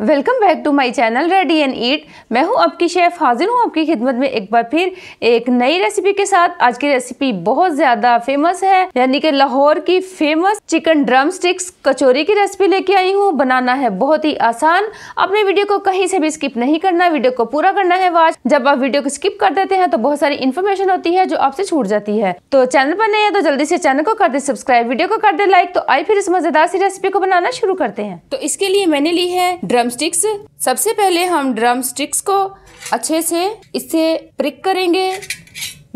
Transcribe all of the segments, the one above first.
welcome back to my channel ready and eat मैं हूं आपकी शेफ़ हाजिर हूं आपकी खिदमत में एक बार फिर एक नई रेसिपी के साथ आज की रेसिपी बहुत ज़्यादा फेमस है यानी कि लाहौर की famous chicken drumsticks kachori की रेसिपी लेके आई हूं बनाना है बहुत ही आसान अपने वीडियो को कहीं से भी स्किप नहीं करना वीडियो को पूरा करना है वाज जब आप वीडियो को स्किप कर देते हैं तो बहुत सारी इन्फॉर्मेशन होती है जो आपसे छूट जाती है तो चैनल पर नहीं है तो जल्दी से चैनल को कर दे सब्सक्राइब वीडियो को कर दे लाइक तो आई फिर इस मज़ेदार सी रेसिपी को बनाना शुरू करते हैं तो इसके लिए मैंने ली है ड्रम ड्रमस्टिक्स सबसे पहले हम ड्रमस्टिक्स को अच्छे से इससे प्रिक करेंगे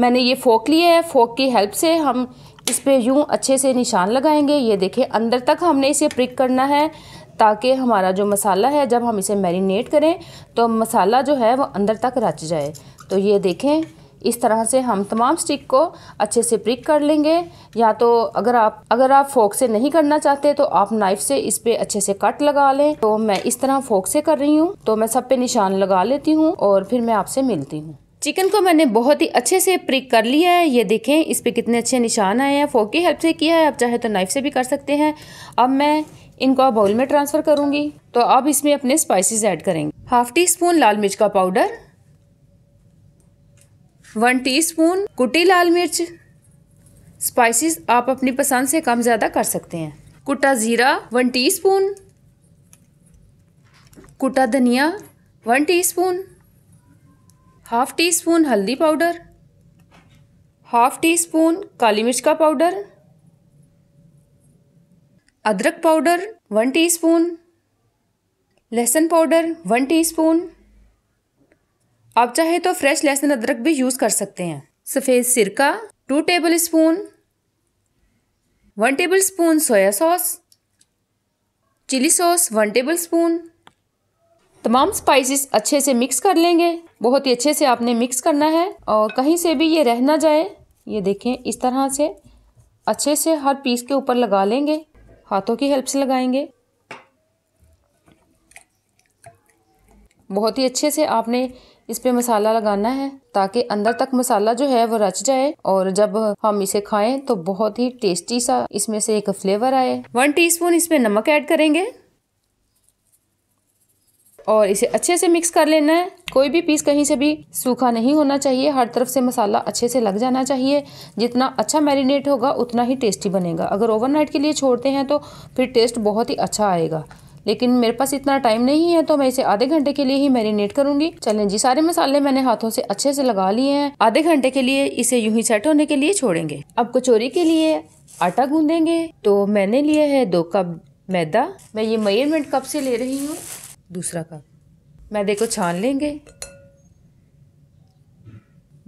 मैंने ये फोक लिया है फोक की हेल्प से हम इस पर यूँ अच्छे से निशान लगाएंगे ये देखें अंदर तक हमने इसे प्रिक करना है ताकि हमारा जो मसाला है जब हम इसे मैरिनेट करें तो मसाला जो है वो अंदर तक रच जाए तो ये देखें इस तरह से हम तमाम स्टिक को अच्छे से प्रिक कर लेंगे या तो अगर आप अगर आप फोक से नहीं करना चाहते तो आप नाइफ से इस पे अच्छे से कट लगा लें तो मैं इस तरह फोक से कर रही हूँ तो मैं सब पे निशान लगा लेती हूँ और फिर मैं आपसे मिलती हूँ चिकन को मैंने बहुत ही अच्छे से प्रिक कर लिया है ये देखें इस पे कितने अच्छे निशान आए हैं फोक की हेल्प से किया है आप चाहे तो नाइफ से भी कर सकते हैं अब मैं इनको बाउल में ट्रांसफ़र करूँगी तो अब इसमें अपने स्पाइसेस ऐड करेंगे हाफ़ टी स्पून लाल मिर्च का पाउडर वन टीस्पून कुटी लाल मिर्च स्पाइसेस आप अपनी पसंद से कम ज़्यादा कर सकते हैं कुटा ज़ीरा वन टीस्पून कुटा धनिया one teaspoon half teaspoon हल्दी पाउडर हाफ़ टी स्पून काली मिर्च का पाउडर अदरक पाउडर वन टीस्पून लहसुन पाउडर वन टीस्पून आप चाहे तो फ्रेश लहसुन अदरक भी यूज़ कर सकते हैं सफ़ेद सिरका two tablespoon one tablespoon soya sauce chilli sauce one tablespoon तमाम स्पाइसेस अच्छे से मिक्स कर लेंगे बहुत ही अच्छे से आपने मिक्स करना है और कहीं से भी ये रह ना जाए ये देखें इस तरह से अच्छे से हर पीस के ऊपर लगा लेंगे हाथों की हेल्प से लगाएंगे बहुत ही अच्छे से आपने इस पे मसाला लगाना है ताकि अंदर तक मसाला जो है वो रच जाए और जब हम इसे खाएं तो बहुत ही टेस्टी सा इसमें से एक फ्लेवर आए वन टीस्पून इसमें नमक ऐड करेंगे और इसे अच्छे से मिक्स कर लेना है कोई भी पीस कहीं से भी सूखा नहीं होना चाहिए हर तरफ से मसाला अच्छे से लग जाना चाहिए जितना अच्छा मैरिनेट होगा उतना ही टेस्टी बनेगा अगर ओवरनाइट के लिए छोड़ते हैं तो फिर टेस्ट बहुत ही अच्छा आएगा लेकिन मेरे पास इतना टाइम नहीं है तो मैं इसे आधे घंटे के लिए ही मैरिनेट करूंगी चलें जी सारे मसाले मैंने हाथों से अच्छे से लगा लिए हैं आधे घंटे के लिए इसे यूं ही सेट होने के लिए छोड़ेंगे अब कचोरी के लिए आटा गूंदेंगे तो मैंने लिया है दो कप मैदा मैं ये मयरमेंट कप से ले रही हूँ दूसरा कप मैदे को छान लेंगे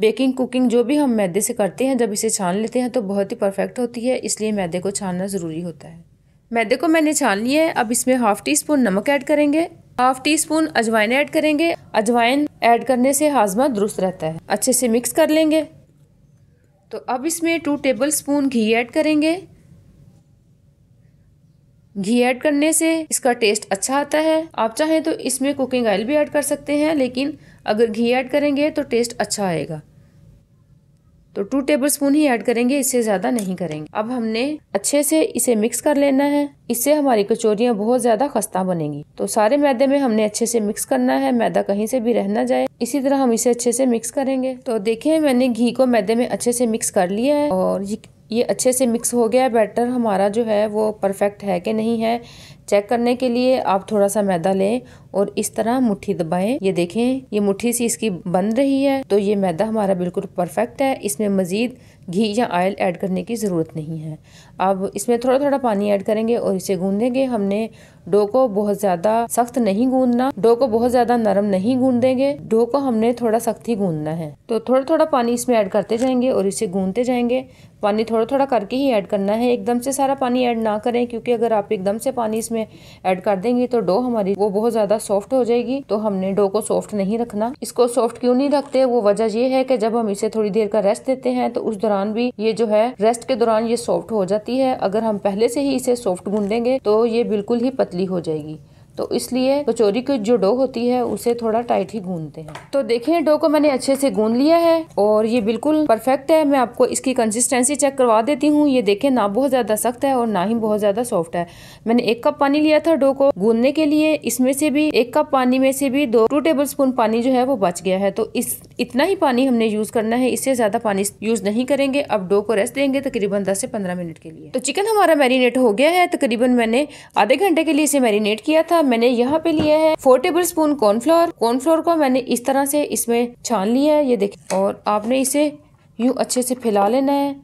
बेकिंग कुकिंग जो भी हम मैदे से करते हैं जब इसे छान लेते हैं तो बहुत ही परफेक्ट होती है इसलिए मैदे को छानना ज़रूरी होता है मैदे को मैंने छान लिया है अब इसमें हाफ टी स्पून नमक ऐड करेंगे हाफ टी स्पून अजवाइन ऐड करेंगे अजवाइन ऐड करने से हाजमा दुरुस्त रहता है अच्छे से मिक्स कर लेंगे तो अब इसमें टू टेबल स्पून घी ऐड करेंगे घी ऐड करने से इसका टेस्ट अच्छा आता है आप चाहें तो इसमें कुकिंग ऑयल भी ऐड कर सकते हैं लेकिन अगर घी ऐड करेंगे तो टेस्ट अच्छा आएगा तो टू टेबल स्पून ही ऐड करेंगे इससे ज़्यादा नहीं करेंगे अब हमने अच्छे से इसे मिक्स कर लेना है इससे हमारी कचौरियाँ बहुत ज़्यादा खस्ता बनेंगी तो सारे मैदे में हमने अच्छे से मिक्स करना है मैदा कहीं से भी रहना जाए इसी तरह हम इसे अच्छे से मिक्स करेंगे तो देखें मैंने घी को मैदे में अच्छे से मिक्स कर लिया है और ये अच्छे से मिक्स हो गया है बैटर हमारा जो है वो परफेक्ट है कि नहीं है चेक करने के लिए आप थोड़ा सा मैदा लें और इस तरह मुट्ठी दबाएं ये देखें ये मुट्ठी सी इसकी बन रही है तो ये मैदा हमारा बिल्कुल परफेक्ट है इसमें मज़ीद घी या ऑयल ऐड करने की ज़रूरत नहीं है अब इसमें थोड़ा थोड़ा पानी ऐड करेंगे और इसे गूंदेंगे हमने डो को बहुत ज़्यादा सख्त नहीं गूंदना डो को बहुत ज़्यादा नरम नहीं गूंदेंगे डो को हमने थोड़ा सख्त ही गूंदना है तो थोड़ा थोड़ा पानी इसमें ऐड करते जाएंगे और इसे गूंदते जाएंगे पानी थोड़ा थोड़ा करके ही ऐड करना है एकदम से सारा पानी ऐड ना करें क्योंकि अगर आप एकदम से पानी इसमें ऐड कर देंगे तो डो हमारी वो बहुत ज़्यादा सॉफ्ट हो जाएगी तो हमने डो को सॉफ्ट नहीं रखना इसको सॉफ्ट क्यों नहीं रखते वो वजह ये है कि जब हम इसे थोड़ी देर का रेस्ट देते हैं तो उस दौरान भी ये जो है रेस्ट के दौरान ये सॉफ्ट हो जाती होती है अगर हम पहले से ही इसे सॉफ्ट गूंदेंगे तो ये बिल्कुल ही पतली हो जाएगी तो इसलिए कचौरी की जो डो होती है उसे थोड़ा टाइट ही गूंदते हैं तो देखें डो को मैंने अच्छे से गूंद लिया है और ये बिल्कुल परफेक्ट है मैं आपको इसकी कंसिस्टेंसी चेक करवा देती हूँ ये देखें ना बहुत ज़्यादा सख्त है और ना ही बहुत ज़्यादा सॉफ्ट है मैंने एक कप पानी लिया था डो को गूंदने के लिए इसमें से भी एक कप पानी में से भी दो टू टेबल स्पून पानी जो है वो बच गया है तो इस इतना ही पानी हमने यूज़ करना है इससे ज़्यादा पानी यूज़ नहीं करेंगे अब डो को रेस्ट देंगे तकरीबन दस से पंद्रह मिनट के लिए तो चिकन हमारा मैरिनेट हो गया है तकरीबन मैंने आधे घंटे के लिए इसे मैरिनेट किया था मैंने यहाँ पे लिया है four tablespoon cornflour cornflour को मैंने इस तरह से इसमें छान लिया है ये देखिए और आपने इसे यूँ अच्छे से फैला लेना है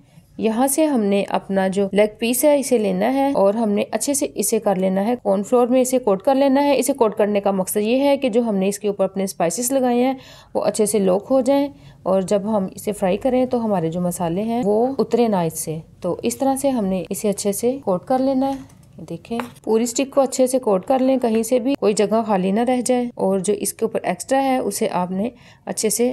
यहाँ से हमने अपना जो लेग पीस है इसे लेना है और हमने अच्छे से इसे कर लेना है कॉर्नफ्लोर में इसे कोट कर लेना है इसे कोट करने का मकसद ये है कि जो हमने इसके ऊपर अपने स्पाइसेस लगाए हैं वो अच्छे से लॉक हो जाएं और जब हम इसे फ्राई करें तो हमारे जो मसाले हैं वो उतरे ना इससे तो इस तरह से हमने इसे अच्छे से कोट कर लेना है देखें पूरी स्टिक को अच्छे से कोट कर लें कहीं से भी कोई जगह खाली ना रह जाए और जो इसके ऊपर एक्स्ट्रा है उसे आपने अच्छे से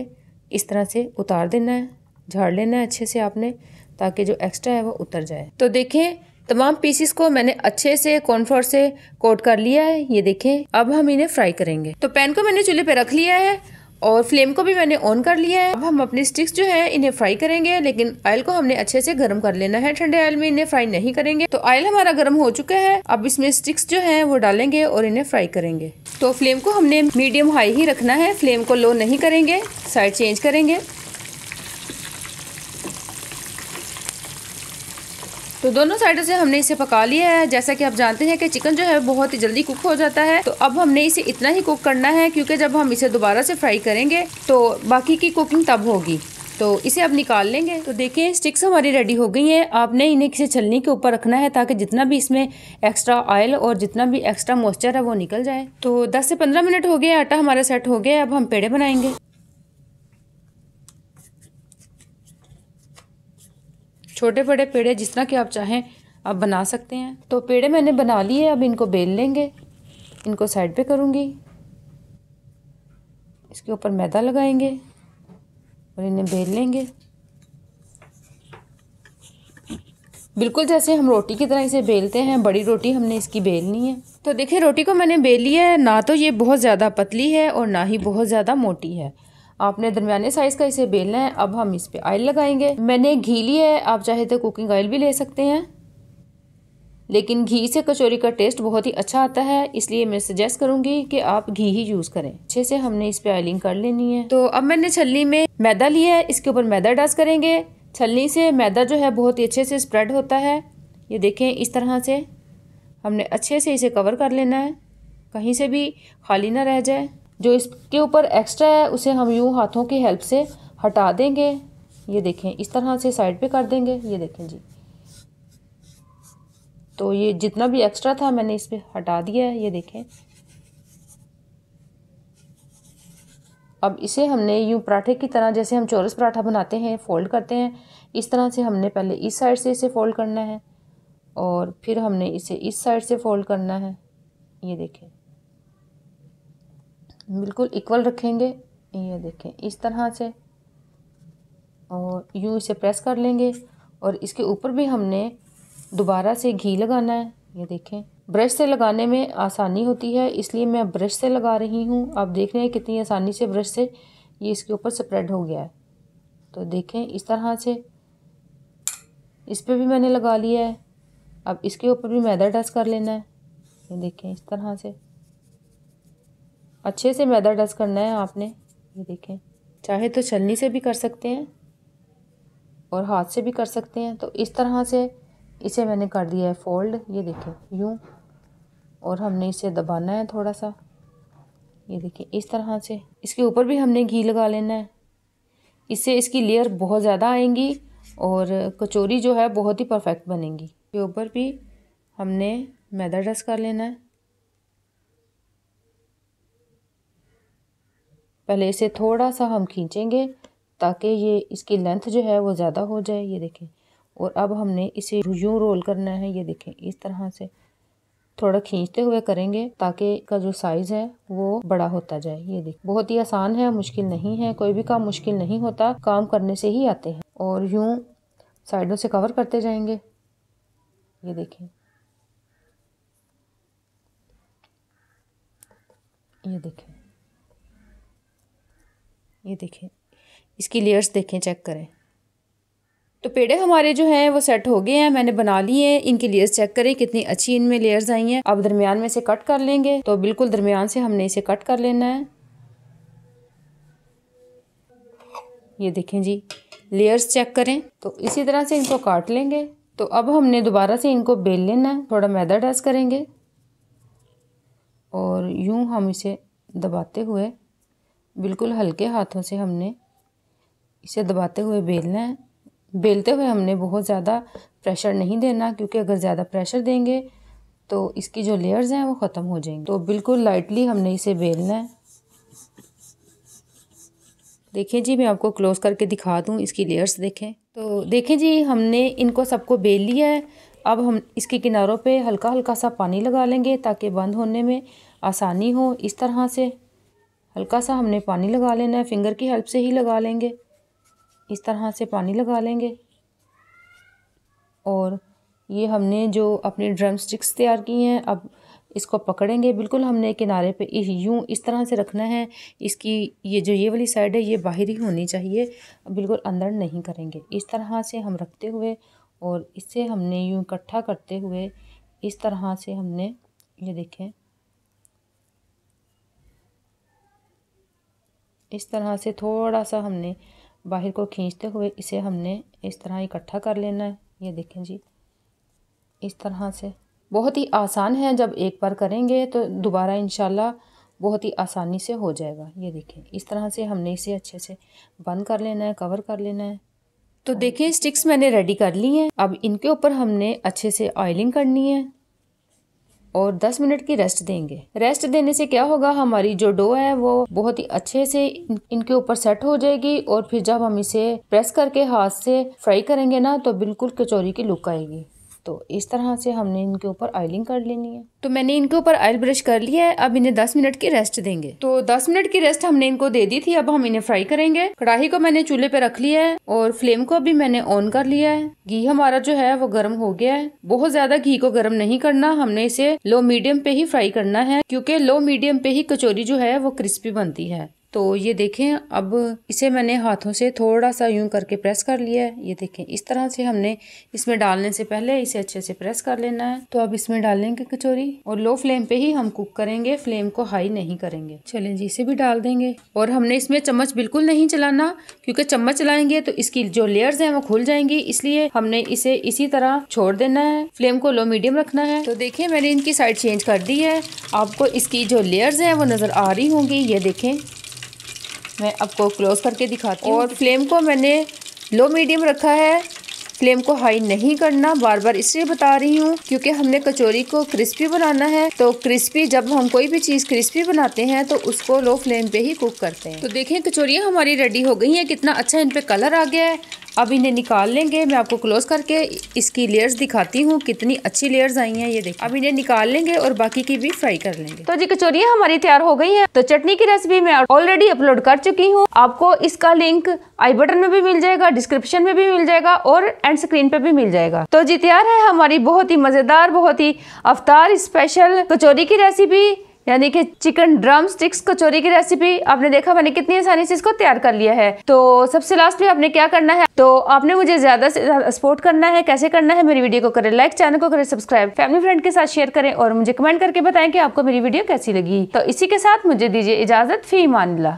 इस तरह से उतार देना है झाड़ लेना है अच्छे से आपने ताकि जो एक्स्ट्रा है वो उतर जाए तो देखें तमाम पीसीस को मैंने अच्छे से कॉर्नफ्लोर से कोट कर लिया है ये देखें अब हम इन्हें फ्राई करेंगे तो पैन को मैंने चूल्हे पे रख लिया है और फ्लेम को भी मैंने ऑन कर लिया है अब हम अपने स्टिक्स जो है इन्हें फ्राई करेंगे लेकिन ऑयल को हमने अच्छे से गर्म कर लेना है ठंडे ऑयल में इन्हें फ्राई नहीं करेंगे तो ऑयल हमारा गर्म हो चुका है अब इसमें स्टिक्स जो है वो डालेंगे और इन्हें फ्राई करेंगे तो फ्लेम को हमने मीडियम हाई ही रखना है फ्लेम को लो नहीं करेंगे साइड चेंज करेंगे तो दोनों साइडों से हमने इसे पका लिया है जैसा कि आप जानते हैं कि चिकन जो है बहुत ही जल्दी कुक हो जाता है तो अब हमने इसे इतना ही कुक करना है क्योंकि जब हम इसे दोबारा से फ्राई करेंगे तो बाकी की कुकिंग तब होगी तो इसे अब निकाल लेंगे तो देखिए स्टिक्स हमारी रेडी हो गई हैं आपने इन्हें किसी छलनी के ऊपर रखना है ताकि जितना भी इसमें एक्स्ट्रा ऑयल और जितना भी एक्स्ट्रा मॉइस्चर है वो निकल जाए तो 10 से 15 मिनट हो गया आटा हमारा सेट हो गया अब हम पेड़े बनाएंगे छोटे बड़े पेड़े जिस तरह के आप चाहें आप बना सकते हैं तो पेड़े मैंने बना लिए अब इनको बेल लेंगे इनको साइड पे करूँगी इसके ऊपर मैदा लगाएंगे और इन्हें बेल लेंगे बिल्कुल जैसे हम रोटी की तरह इसे बेलते हैं बड़ी रोटी हमने इसकी बेलनी है तो देखिए रोटी को मैंने बेली है ना तो ये बहुत ज़्यादा पतली है और ना ही बहुत ज़्यादा मोटी है आपने दरमियाने साइज़ का इसे बेलना है अब हम इस पर ऑयल लगाएंगे मैंने घी लिया है आप चाहे तो कुकिंग ऑयल भी ले सकते हैं लेकिन घी से कचौरी का टेस्ट बहुत ही अच्छा आता है इसलिए मैं सजेस्ट करूंगी कि आप घी ही यूज़ करें अच्छे से हमने इस पर ऑयलिंग कर लेनी है तो अब मैंने छलनी में मैदा लिया है इसके ऊपर मैदा डस करेंगे छलनी से मैदा जो है बहुत ही अच्छे से स्प्रेड होता है ये देखें इस तरह से हमने अच्छे से इसे कवर कर लेना है कहीं से भी खाली ना रह जाए जो इसके ऊपर एक्स्ट्रा है उसे हम यूँ हाथों की हेल्प से हटा देंगे ये देखें इस तरह से साइड पे कर देंगे ये देखें जी तो ये जितना भी एक्स्ट्रा था मैंने इस पर हटा दिया है ये देखें अब इसे हमने यूँ पराठे की तरह जैसे हम चौरस पराठा बनाते हैं फ़ोल्ड करते हैं इस तरह से हमने पहले इस साइड से इसे फ़ोल्ड करना है और फिर हमने इसे इस साइड से फ़ोल्ड करना है ये देखें बिल्कुल इक्वल रखेंगे ये देखें इस तरह से और यूँ इसे प्रेस कर लेंगे और इसके ऊपर भी हमने दोबारा से घी लगाना है ये देखें ब्रश से लगाने में आसानी होती है इसलिए मैं ब्रश से लगा रही हूँ आप देख रहे हैं कितनी आसानी से ब्रश से ये इसके ऊपर स्प्रेड हो गया है तो देखें इस तरह से इस पर भी मैंने लगा लिया है अब इसके ऊपर भी मैदा डस्ट कर लेना है ये देखें इस तरह से अच्छे से मैदा डस करना है आपने ये देखें चाहे तो छलनी से भी कर सकते हैं और हाथ से भी कर सकते हैं तो इस तरह से इसे मैंने कर दिया है फोल्ड ये देखें यूँ और हमने इसे दबाना है थोड़ा सा ये देखिए इस तरह से इसके ऊपर भी हमने घी लगा लेना है इससे इसकी लेयर बहुत ज़्यादा आएंगी और कचौरी जो है बहुत ही परफेक्ट बनेगी के ऊपर भी हमने मैदा डस कर लेना है पहले इसे थोड़ा सा हम खींचेंगे ताकि ये इसकी लेंथ जो है वो ज़्यादा हो जाए ये देखें और अब हमने इसे यूँ रोल करना है ये देखें इस तरह से थोड़ा खींचते हुए करेंगे ताकि का जो साइज़ है वो बड़ा होता जाए ये देख बहुत ही आसान है मुश्किल नहीं है कोई भी काम मुश्किल नहीं होता काम करने से ही आते हैं और यूँ साइडों से कवर करते जाएंगे ये देखें ये देखें ये देखें इसकी लेयर्स देखें चेक करें तो पेड़े हमारे जो हैं वो सेट हो गए हैं मैंने बना लिए हैं इनकी लेयर्स चेक करें कितनी अच्छी इनमें लेयर्स आई हैं अब दरमियान में से कट कर लेंगे तो बिल्कुल दरमियान से हमने इसे कट कर लेना है ये देखें जी लेयर्स चेक करें तो इसी तरह से इनको काट लेंगे तो अब हमने दोबारा से इनको बेल लेना है थोड़ा मैदा डस करेंगे और यूँ हम इसे दबाते हुए बिल्कुल हल्के हाथों से हमने इसे दबाते हुए बेलना है बेलते हुए हमने बहुत ज़्यादा प्रेशर नहीं देना क्योंकि अगर ज़्यादा प्रेशर देंगे तो इसकी जो लेयर्स हैं वो ख़त्म हो जाएंगी तो बिल्कुल लाइटली हमने इसे बेलना है देखें जी मैं आपको क्लोज़ करके दिखा दूँ इसकी लेयर्स देखें तो देखें जी हमने इनको सबको बेल लिया है अब हम इसके किनारों पे हल्का हल्का सा पानी लगा लेंगे ताकि बंद होने में आसानी हो इस तरह से हल्का सा हमने पानी लगा लेना है फिंगर की हेल्प से ही लगा लेंगे इस तरह से पानी लगा लेंगे और ये हमने जो अपने ड्रम स्टिक्स तैयार किए हैं अब इसको पकड़ेंगे बिल्कुल हमने किनारे पे यूँ इस तरह से रखना है इसकी ये जो ये वाली साइड है ये बाहर ही होनी चाहिए बिल्कुल अंदर नहीं करेंगे इस तरह से हम रखते हुए और इससे हमने यूँ इकट्ठा करते हुए इस तरह से हमने ये देखें इस तरह से थोड़ा सा हमने बाहर को खींचते हुए इसे हमने इस तरह इकट्ठा कर लेना है ये देखें जी इस तरह से बहुत ही आसान है जब एक बार करेंगे तो दोबारा इन बहुत ही आसानी से हो जाएगा ये देखें इस तरह से हमने इसे अच्छे से बंद कर लेना है कवर कर लेना है तो देखें स्टिक्स मैंने रेडी कर ली हैं अब इनके ऊपर हमने अच्छे से ऑयलिंग करनी है और 10 मिनट की रेस्ट देंगे रेस्ट देने से क्या होगा हमारी जो डो है वो बहुत ही अच्छे से इन, इनके ऊपर सेट हो जाएगी और फिर जब हम इसे प्रेस करके हाथ से फ्राई करेंगे ना तो बिल्कुल कचौरी की लुक आएगी तो इस तरह से हमने इनके ऊपर ऑयलिंग कर लेनी है तो मैंने इनके ऊपर ऑयल ब्रश कर लिया है अब इन्हें 10 मिनट की रेस्ट देंगे तो 10 मिनट की रेस्ट हमने इनको दे दी थी अब हम इन्हें फ्राई करेंगे कढ़ाई को मैंने चूल्हे पे रख लिया है और फ्लेम को अभी मैंने ऑन कर लिया है घी हमारा जो है वो गर्म हो गया है बहुत ज्यादा घी को गर्म नहीं करना हमने इसे लो मीडियम पे ही फ्राई करना है क्यूँकी लो मीडियम पे ही कचोरी जो है वो क्रिस्पी बनती है तो ये देखें अब इसे मैंने हाथों से थोड़ा सा यूं करके प्रेस कर लिया है ये देखें इस तरह से हमने इसमें डालने से पहले इसे अच्छे से प्रेस कर लेना है तो अब इसमें डालेंगे कचौरी और लो फ्लेम पे ही हम कुक करेंगे फ्लेम को हाई नहीं करेंगे चलें जी इसे भी डाल देंगे और हमने इसमें चम्मच बिल्कुल नहीं चलाना क्योंकि चम्मच चलाएंगे तो इसकी जो लेयर्स है वो खुल जाएंगी इसलिए हमने इसे इसी तरह छोड़ देना है फ्लेम को लो मीडियम रखना है तो देखिये मैंने इनकी साइड चेंज कर दी है आपको इसकी जो लेयर्स है वो नज़र आ रही होंगी ये देखें मैं आपको क्लोज़ करके दिखाती हूँ और फ्लेम को मैंने लो मीडियम रखा है फ्लेम को हाई नहीं करना बार बार इसलिए बता रही हूँ क्योंकि हमने कचौरी को क्रिस्पी बनाना है तो क्रिस्पी जब हम कोई भी चीज़ क्रिस्पी बनाते हैं तो उसको लो फ्लेम पे ही कुक करते हैं तो देखें कचौरियाँ हमारी रेडी हो गई हैं कितना अच्छा इन पर कलर आ गया है अब इन्हें निकाल लेंगे मैं आपको क्लोज़ करके इसकी लेयर्स दिखाती हूँ कितनी अच्छी लेयर्स आई हैं ये देखिए अब इन्हें निकाल लेंगे और बाकी की भी फ्राई कर लेंगे तो जी कचोरियाँ हमारी तैयार हो गई हैं तो चटनी की रेसिपी मैं ऑलरेडी अपलोड कर चुकी हूँ आपको इसका लिंक आई बटन में भी मिल जाएगा डिस्क्रिप्शन में भी मिल जाएगा और एंड स्क्रीन पे भी मिल जाएगा तो जी तैयार है हमारी बहुत ही मज़ेदार बहुत ही अवतार स्पेशल कचोरी की रेसिपी यानी देखिए चिकन ड्रम स्टिक्स कचोरी की रेसिपी आपने देखा मैंने कितनी आसानी से इसको तैयार कर लिया है तो सबसे लास्ट में आपने क्या करना है तो आपने मुझे ज्यादा से ज्यादा सपोर्ट करना है कैसे करना है मेरी वीडियो को करें लाइक चैनल को करें सब्सक्राइब फैमिली फ्रेंड के साथ शेयर करें और मुझे कमेंट करके बताएं कि आपको मेरी वीडियो कैसी लगी तो इसी के साथ मुझे दीजिए इजाजत फी मानला